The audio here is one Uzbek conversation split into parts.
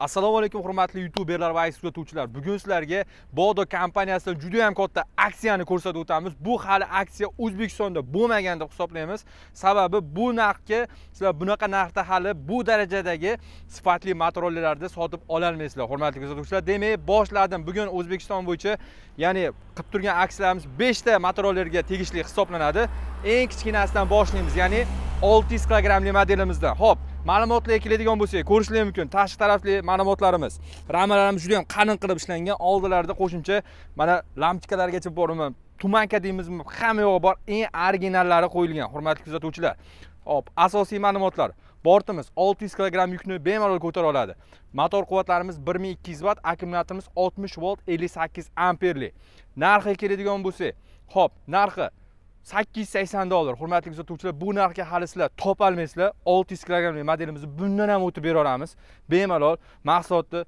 assalomu alaykum hurmatli youtuberlar va aziz kuzatuvchilar bugun sizlarga bodo kompaniyasidan juda yam katta aksiyani ko'rsatib o'tamiz bu hali aksiya o'zbekistonda bo'lmagan deb hisoblaymiz sababi bu narxga sizlar bunaqa narxda hali bu darajadagi sifatli materiallarni sotib ololmaysizlar hurmatli kuzatuvchilar demak boshladim bugun o'zbekiston bo'yicha ya'ni qilib turgan aksiyalarimiz beshta materiallarga tegishli hisoblanadi eng kichkinasidan boshlaymiz ya'ni olti yuz kilogrammli modelimizdan ho'p ma'lumotlar keladigan bo'lsak ko'rishlar mumkin tashqi tarafli ma'lumotlarimiz ramalarimiz juda ham qalin qilib ishlangan oldilarida qo'shimcha mana lampochkalargacha bormi tumanka deymizmi hamma yog'i bor eng originallari qo'yilgan hurmatli kuzatuvchilar hop asosiy ma'lumotlar bortimiz 600 kilogramm yukni bemalol ko'tara oladi motor quvvatlarimiz 1200 vatt akkumulyatorimiz 60 volt 58 amperli narxiga keladigan bo'lsak hop narxi sakkiz yuz sakson dollar hurmatli kuzatuvchilar bu narxga hali sizlar topolmaysizlar olti yuz kilogrammli modelimizni bundan ham o'tib bera olamiz bemalol mahsulotni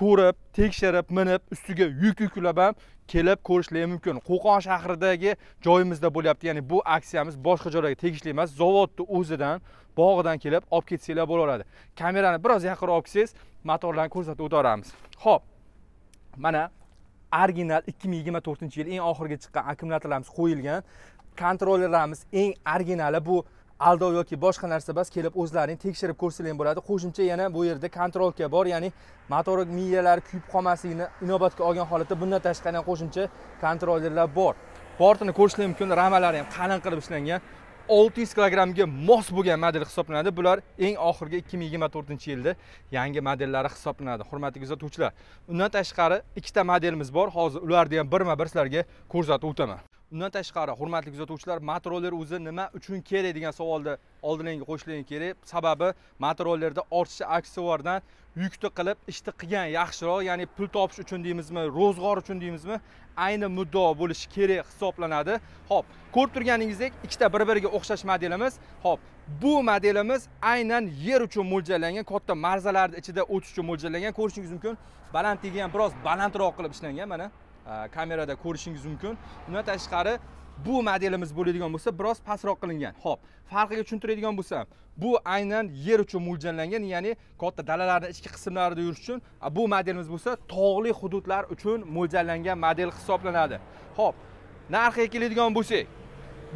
ko'rib tekshirib minib ustiga yuk yuklab ham kelib ko'rishlari mumkin qo'qon shahridagi joyimizda bo'lyapti ya'ni bu aksiyamiz boshqa joylarga tegishli emas zavodni o'zidan bog'idan kelib olib ketsanglar bo'laveradi kamerani biroz yaqinroq olib kelsangiz motorlarni ko'rsatib o'taveramiz ho'p mana original 2024 yil eng oxirgi chiqqan akkumulyatorlarimiz qo'yilgan kontrollerlarimiz eng originali bu aldov yoki boshqa narsa emas kelib o'zlaring tekshirib ko'rsalang bo'ladi qo'shimcha yana bu yerda kontrolka bor ya'ni motor miyalari kuyib qolmasligini inobatga olgan holatda bundan tashqari qo'shimcha kontrollerlar bor bortini ko'rishlar mumkin ramalari ham qalin qilib ishlangan olti yuz kilogrammga mos bo'lgan model hisoblanadi bular eng oxirgi ikki ming yigirma to'rtinchi yilda yangi modellari hisoblanadi hurmatli kuzatuvchilar undan tashqari ikkita modelimiz bor hozir ularni ham birma bir sizlarga ko'rsatib o'taman undan tashqari hurmatli kuzatuvchilar motorollar o'zi nima uchun kerak degan savolni oldilariga qo'shishlari kerak sababi motorollarda ortiqcha aksessuardan yukni qilib ishni qilgan yaxshiroq ya'ni pul topish uchun deymizmi ro'zg'or uchun deymizmi ayni muddao bo'lishi kerak hisoblanadi ho'p ko'rib turganingizdek ikkita bir biriga o'xshash modelimiz ho'p bu modelimiz aynan yer uchun mo'ljallangan katta marzalarni ichida o'tish uchun mo'ljallangan ko'rishingiz mumkin balandligiga ham biroz balandroq qilib ishlangan mana kamerada э, ko'rishingiz mumkin bundan tashqari bu modelimiz bo'ladigan bo'lsa biroz pastroq qilingan ho'p farqiga tushuntiradigan bo'lsam bu aynan yer uchun mo'ljallangan ya'ni katta dalalarni ichki qismlarida yurish uchun bu modelimiz bo'lsa tog'li hududlar uchun mo'ljallangan model hisoblanadi ho'p narxiga keladigan bo'lsak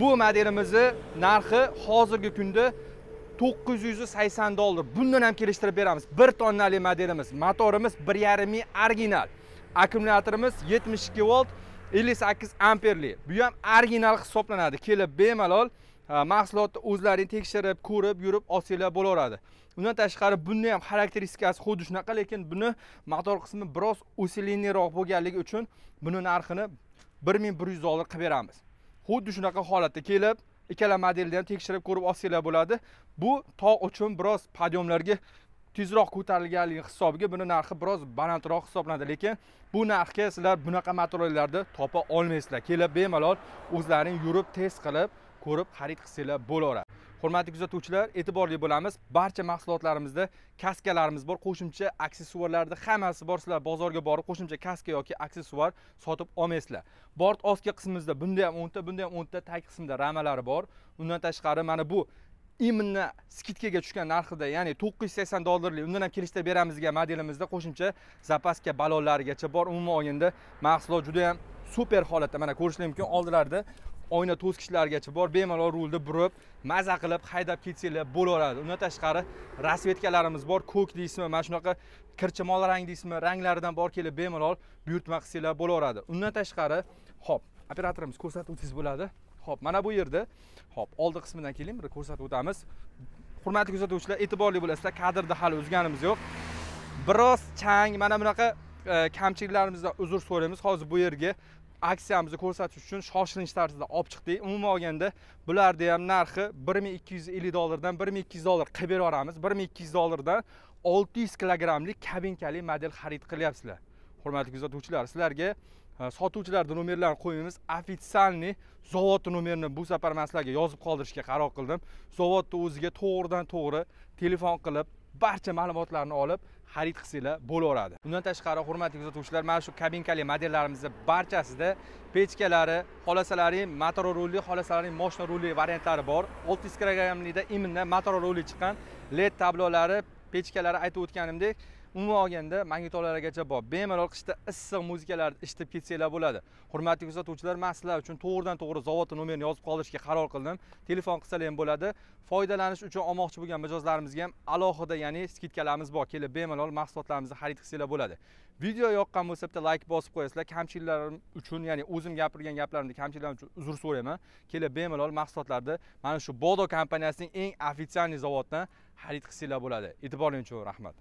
bu modelimizni narxi hozirgi kunda to'qqiz yuz sakson dollar bundan ham kelishtirib beramiz bir tonnali modelimiz motorimiz bir yarim ming original akkumulyatorimiz 72 volt 58 amperli bu ham original hisoblanadi kelib bemalol mahsulotni o'zlaring tekshirib ko'rib yurib olsanglar bo'laveradi undan tashqari buni ham xarakteristikasi xuddi shunaqa lekin buni motor qismi biroz усиленныйroq bo'lganligi uchun buni narxini 1100 dollar qilib beramiz xuddi shunaqa holatda kelib ikkala modelni ham tekshirib ko'rib olsanglar bo'ladi bu tog' uchun biroz podyomlarga tezroq ko'tarilganligi hisobiga buni narxi biroz balandroq hisoblanadi lekin bu narxga sizlar bunaqa materiallarni topa olmaysizlar kelib bemalol o'zlaring yurib test qilib ko'rib xarid qilsanglar bo'laveradi hurmatli kuzatuvchilar e'tiborli bo'lamiz barcha mahsulotlarimizda kaskalarimiz bor qo'shimcha aksessuarlarni hammasi bor sizlar bozorga borib qo'shimcha kaska yoki aksessuar sotib olmaysizlar bort ostki qismimizda bunda ham o'nta bunda ham o'nta tag qismida ramalari bor undan tashqari mana bu именно skidkaga tushgan narxida ya'ni 980 dollarlik undan ham kelishtirib beramizga modelimizda qo'shimcha zapaska balonlarigacha bor umuman olganda mahsulot juda ham super holatda mana ko'rishingiz mumkin oldilarida oyna to'skichlarigacha bor bemalol rulni burib maza qilib haydab ketsanglar bo'laveradi undan tashqari rasvetkalarimiz bor ko'k deysizmi mana shunaqa kirchimol rang deysizmi ranglaridan bor kelib bemalol buyurtma qilsanglar bo'laveradi undan tashqari ho'p operatorimiz ko'rsatib o'tsangiz bo'ladi ho'p mana bu yerda ho'p oldi qismidan keling bir ko'rsatib o'tamiz hurmatli kuzatuvchilar e'tiborli bo'lasizlar kadrda hali o'zganimiz yo'q biroz chang mana bunaqa e, kamchiliklarimizdan uzr so'raymiz hozir bu yerga aksiyamizni ko'rsatish uchun shoshilinch tarzda olib chiqdik umuman olganda bularni ham narxi bir ming ikki yuz ellik dollardan bir ming ikki yuz dollar qilib beraveramiz bir ming ikki yuz dollardan olti yuz kilogrammlik kabinkali model xarid qilyapsizlar hurmatli kuzatuvchilar sizlarga sotuvchilar nomerlarini qo'yamiz официальный zavodni nomerini bu safar man sizlarga yozib qoldirishga qaror qildim zavodni o'ziga to'g'ridan to'g'ri telefon qilib barcha ma'lumotlarni olib xarid qilsanglar bo'laveradi bundan tashqari hurmatli kuzatuvchilar mana shu kabinkali modellarimizni barchasida pechkalari xolasalari motor rulli xolasalari moshina rulli variantlari bor olti yuz kilogrammlikda именно motor rulli chiqqan led tablolari pechkalari aytib o'tganimdek umuman olganda magnitolalargacha bor bemalol qishda issiq muzikalarni eshitib ketsanglar bo'ladi hurmatli kuzatuvchilar man sizlar uchun to'g'ridan to'g'ri zavodni nomerini yozib qoldirishga qaror qildim telefon qilsalar ham bo'ladi foydalanish uchun olmoqchi bo'lgan mijozlarimizga ham alohida ya'ni skidkalarimiz bor kelib bemalol mahsulotlarimizni xarid qilsanglar bo'ladi video yoqqan bo'lsa bitta like bosib qo'yasizlar Kamchiliklar uchun ya'ni o'zim gapirgan gaplarimni kamchiliklar uchun uzr so'rayman kelib bemalol mahsulotlarni mana shu bodo kompaniyasining eng ofitsialniy zavoddan xarid qilsanglar bo'ladi e'tiboringiz uchun rahmat